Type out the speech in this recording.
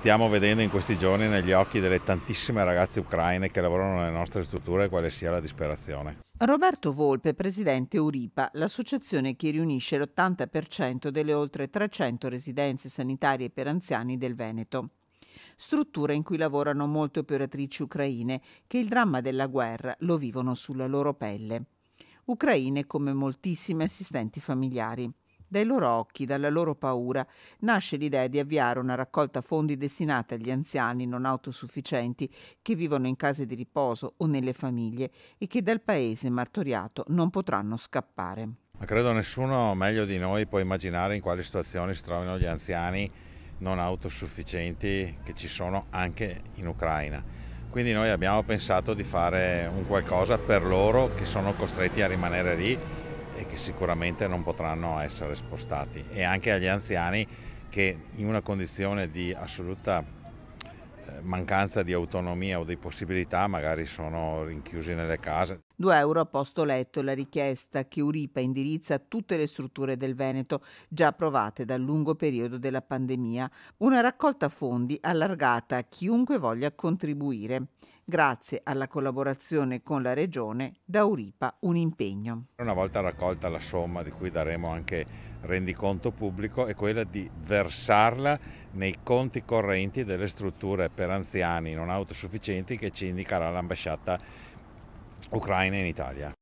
stiamo vedendo in questi giorni negli occhi delle tantissime ragazze ucraine che lavorano nelle nostre strutture quale sia la disperazione. Roberto Volpe, presidente Uripa, l'associazione che riunisce l'80% delle oltre 300 residenze sanitarie per anziani del Veneto Struttura in cui lavorano molte operatrici ucraine che il dramma della guerra lo vivono sulla loro pelle. Ucraine come moltissime assistenti familiari. Dai loro occhi, dalla loro paura, nasce l'idea di avviare una raccolta fondi destinata agli anziani non autosufficienti che vivono in case di riposo o nelle famiglie e che dal paese martoriato non potranno scappare. Ma credo nessuno meglio di noi può immaginare in quale situazione si trovano gli anziani non autosufficienti che ci sono anche in Ucraina. Quindi noi abbiamo pensato di fare un qualcosa per loro che sono costretti a rimanere lì e che sicuramente non potranno essere spostati e anche agli anziani che in una condizione di assoluta eh, mancanza di autonomia o di possibilità magari sono rinchiusi nelle case. 2 euro a posto letto la richiesta che Uripa indirizza a tutte le strutture del Veneto già approvate dal lungo periodo della pandemia. Una raccolta fondi allargata a chiunque voglia contribuire grazie alla collaborazione con la Regione, da Uripa un impegno. Una volta raccolta la somma di cui daremo anche rendiconto pubblico è quella di versarla nei conti correnti delle strutture per anziani non autosufficienti che ci indicherà l'ambasciata ucraine in Italia.